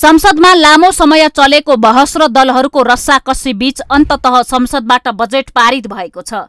संसदमा लामो समय चलेको बहस र दलहरूको रस्साकसी बीच अन्तत संसदबाट बजेट पारित भएको छ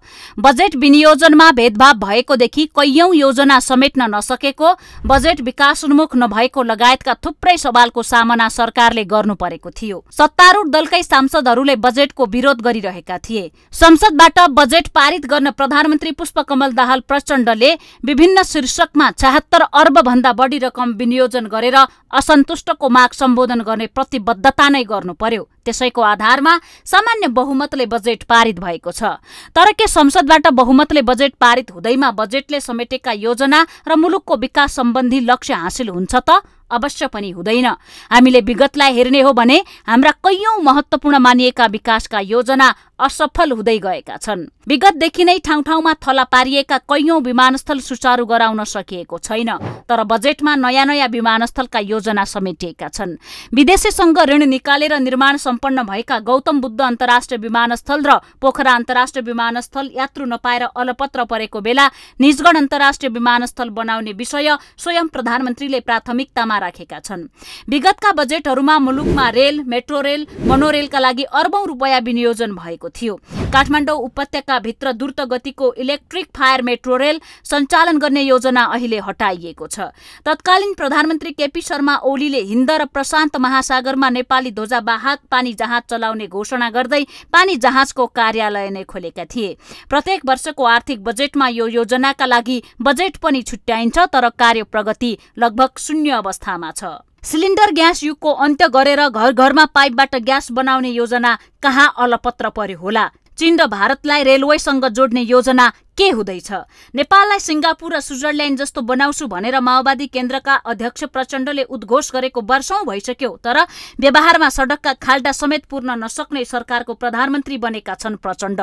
बजेट विनियोजनमा भेदभाव भएकोदेखि कैयौं योजना समेट्न नसकेको बजेट विकासोन्मुख नभएको लगायतका थुप्रै सवालको सामना सरकारले गर्नु परेको थियो सत्तारूढ दलकै सांसदहरूले बजेटको विरोध गरिरहेका थिए संसदबाट बजेट पारित गर्न प्रधानमन्त्री पुष्पकमल दाहाल प्रचण्डले विभिन्न शीर्षकमा छहत्तर अर्ब भन्दा बढी रकम विनियोजन गरेर असन्तुष्टको माग सम्बोधन गर्ने प्रतिबद्धता नै गर्नु पर्यो त्यसैको आधारमा सामान्य बहुमतले बजेट पारित भएको छ तर के संसदबाट बहुमतले बजेट पारित हुँदैमा बजेटले समेटेका योजना र मुलुकको विकास सम्बन्धी लक्ष्य हासिल हुन्छ त अवश्य पनि हुँदैन हामीले विगतलाई हेर्ने हो भने हाम्रा कैयौं महत्वपूर्ण मानिएका विकासका योजना असफल हुँदै गएका छन् विगतदेखि नै ठाउँ ठाउँमा थला पारिएका कैयौं विमानस्थल सुचारू गराउन सकिएको छैन तर बजेटमा नयाँ नयाँ विमानस्थलका योजना समेटिएका छन् विदेशीसँग ऋण निकालेर निर्माण सम्पन्न भएका गौतम बुद्ध अन्तर्राष्ट्रिय विमानस्थल र पोखरा अन्तर्राष्ट्रिय विमानस्थल यात्रु नपाएर अलपत्र परेको बेला निजगढ अन्तर्राष्ट्रिय विमानस्थल बनाउने विषय स्वयं प्रधानमन्त्रीले प्राथमिकतामा राखेका छन् विगतका बजेटहरूमा मुलुकमा रेल मेट्रो रेल मनोरेलका लागि अर्बौं रूपियाँ विनियोजन भएको थियो काठमाडौँ उपत्यकाभित्र द्रुत गतिको इलेक्ट्रिक फायर मेट्रो रेल सञ्चालन गर्ने योजना अहिले हटाइएको छ तत्कालीन प्रधानमन्त्री केपी शर्मा ओलीले हिन्द र प्रशान्त महासागरमा नेपाली ध्वजावाहक पानी पानी जहाज चलाउने घोषणा गर्दै पानी जहाजको कार्यालय नै खोलेका थिए प्रत्येक वर्षको आर्थिक बजेटमा यो योजनाका लागि बजेट पनि छुट्याइन्छ तर कार्य प्रगति लगभग शून्य अवस्थामा छ सिलिन्डर ग्यास युगको अन्त्य गरेर घर घरमा पाइपबाट ग्यास बनाउने योजना कहाँ अलपत्र पर्यो होला चीन र भारतलाई रेलवेसँग जोड्ने योजना के हुँदैछ नेपाललाई सिङ्गापुर र स्विजरल्यान्ड जस्तो बनाउँछु भनेर माओवादी केन्द्रका अध्यक्ष प्रचण्डले उद्घोष गरेको वर्षौं भइसक्यो तर व्यवहारमा सडकका खाल्डा समेत पूर्ण नसक्ने सरकारको प्रधानमन्त्री बनेका छन् प्रचण्ड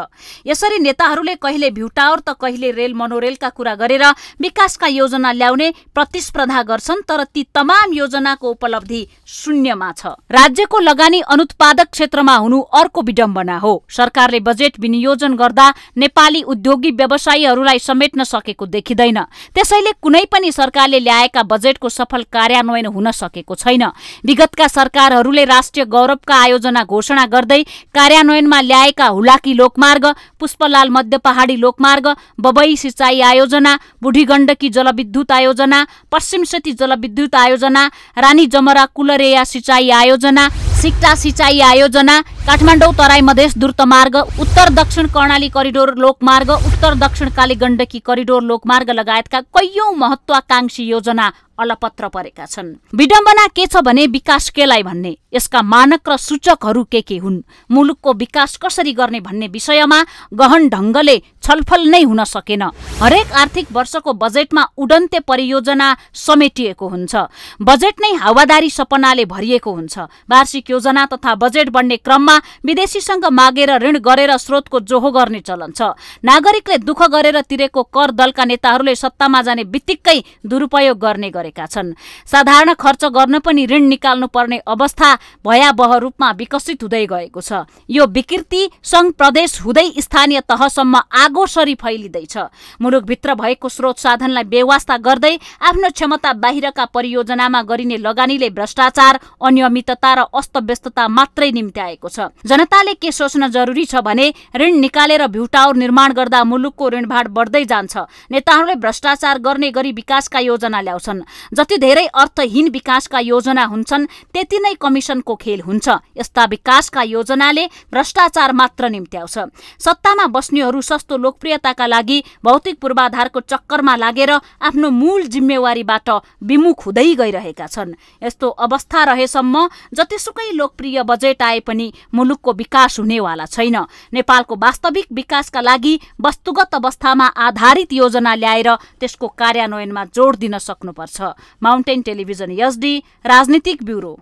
यसरी नेताहरूले कहिले भ्युटावर त कहिले रेल मनोरेलका कुरा गरेर विकासका योजना ल्याउने प्रतिस्पर्धा गर्छन् तर ती तमाम योजनाको उपलब्धि शून्यमा छ राज्यको लगानी अनुत्पादक क्षेत्रमा हुनु अर्को विडम्बना हो सरकारले बजेट विनियोजन गर्दा नेपाली उद्योगी व्यवस्था व्यवसायीहरूलाई समेट्न सकेको देखिँदैन त्यसैले कुनै पनि सरकारले ल्याएका बजेटको सफल कार्यान्वयन हुन सकेको छैन विगतका सरकारहरूले राष्ट्रिय गौरवका आयोजना घोषणा गर्दै कार्यान्वयनमा ल्याएका हुलाकी लोकमार्ग पुष्पलाल मध्य पहाडी लोकमार्ग बबई सिँचाइ आयोजना बुढी गण्डकी जलविद्युत आयोजना पश्चिम सेती जलविद्युत आयोजना रानी जमरा कुलरेया सिँचाइ आयोजना सिक्टा सिँचाइ आयोजना काठमाडौँ तराई मधेस द्रुतमार्ग उत्तर दक्षिण कर्णाली करिडोर लोकमार्ग उत्तर दक्षिण काली गण्डकी करिडोर लोकमार्ग लगायतका कैयौं महत्वाकांक्षी योजना अलपत्र परेका छन् विडम्बना के छ भने विकास केलाई भन्ने यसका मानक र सूचकहरू के के हुन् मुलुकको विकास कसरी गर्ने भन्ने विषयमा गहन ढङ्गले छलफल नै हुन सकेन हरेक आर्थिक वर्षको बजेटमा उडन्ते परियोजना समेटिएको हुन्छ बजेट नै हावादारी सपनाले भरिएको हुन्छ वार्षिक योजना तथा बजेट बढ्ने क्रममा विदेशीसँग मागेर ऋण गरेर स्रोतको जोहो गर्ने चलन छ नागरिकले दुःख गरेर तिरेको कर दलका नेताहरूले सत्तामा जाने बित्तिकै दुरुपयोग गर्ने गरेका छन् साधारण खर्च गर्न पनि ऋण निकाल्नुपर्ने अवस्था भयावह रूपमा विकसित हुँदै गएको छ यो विकृति सङ्घ प्रदेश हुँदै स्थानीय तहसम्म आग आगोसरी फैलिँदैछ मुलुकभित्र भएको स्रोत साधनलाई व्यवस्था गर्दै आफ्नो क्षमता बाहिरका परियोजनामा गरिने लगानीले भ्रष्टाचार अनियमितता र अस्तव्यस्तता मात्रै निम्त्याएको छ जनताले के सोच्न जरुरी छ भने ऋण निकालेर भ्युटावर निर्माण गर्दा मुलुकको ऋण भाड बढ्दै जान्छ नेताहरूले भ्रष्टाचार गर्ने गरी विकासका योजना ल्याउँछन् जति धेरै अर्थहीन विकासका योजना हुन्छन् त्यति नै कमिसनको खेल हुन्छ यस्ता विकासका योजनाले भ्रष्टाचार मात्र निम्त्याउँछ सत्तामा बस्नेहरू सस्तो लोकप्रियताका लागि भौतिक पूर्वाधारको चक्करमा लागेर आफ्नो मूल जिम्मेवारीबाट विमुख हुँदै गइरहेका छन् यस्तो अवस्था रहेसम्म जतिसुकै लोकप्रिय बजेट आए पनि मुलुकको विकास हुनेवाला छैन नेपालको वास्तविक विकासका लागि वस्तुगत अवस्थामा आधारित योजना ल्याएर त्यसको कार्यान्वयनमा जोड दिन सक्नुपर्छ माउन्टेन टेलिभिजन एसडी राजनीतिक ब्युरो